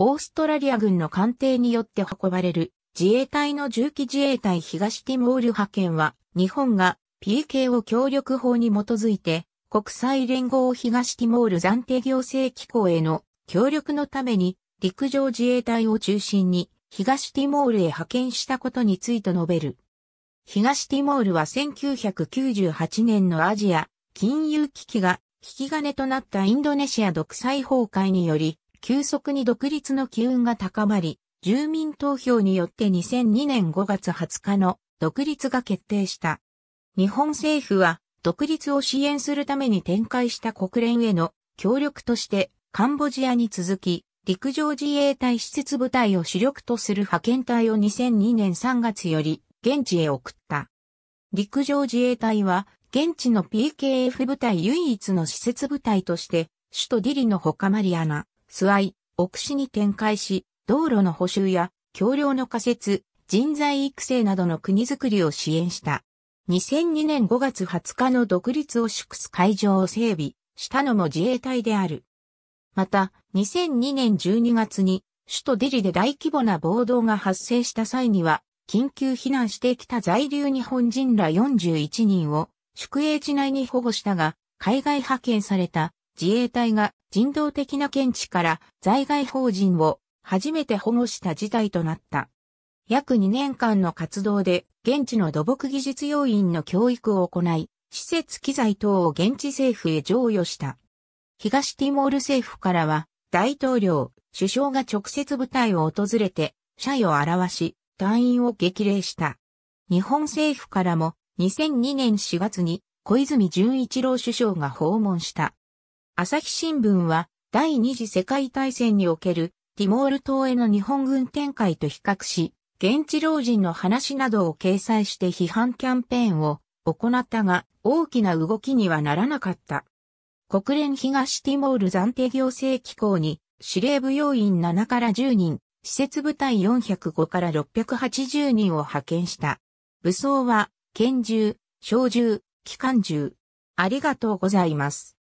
オーストラリア軍の艦艇によって運ばれる自衛隊の重機自衛隊東ティモール派遣は、日本が PKO 協力法に基づいて、国際連合東ティモール暫定行政機構への協力のために、陸上自衛隊を中心に東ティモールへ派遣したことについて述べる。東ティモールは1998年のアジア金融危機が引き金となったインドネシア独裁崩壊により急速に独立の機運が高まり、住民投票によって2002年5月20日の独立が決定した。日本政府は独立を支援するために展開した国連への協力としてカンボジアに続き陸上自衛隊施設部隊を主力とする派遣隊を2002年3月より現地へ送った。陸上自衛隊は現地の PKF 部隊唯一の施設部隊として首都ディリの他マリアナ、諏愛、奥市に展開し、道路の補修や、橋梁の仮設、人材育成などの国づくりを支援した。2002年5月20日の独立を祝す会場を整備したのも自衛隊である。また、2002年12月に首都ディリで大規模な暴動が発生した際には、緊急避難してきた在留日本人ら41人を宿営地内に保護したが、海外派遣された自衛隊が人道的な見地から在外邦人を初めて保護した事態となった。約2年間の活動で現地の土木技術要員の教育を行い、施設機材等を現地政府へ譲与した。東ティモール政府からは大統領、首相が直接部隊を訪れて謝意を表し、隊員を激励した。日本政府からも2002年4月に小泉純一郎首相が訪問した。朝日新聞は第二次世界大戦におけるティモール島への日本軍展開と比較し、現地老人の話などを掲載して批判キャンペーンを行ったが大きな動きにはならなかった。国連東ティモール暫定行政機構に司令部要員7から10人、施設部隊405から680人を派遣した。武装は拳銃、小銃、機関銃。ありがとうございます。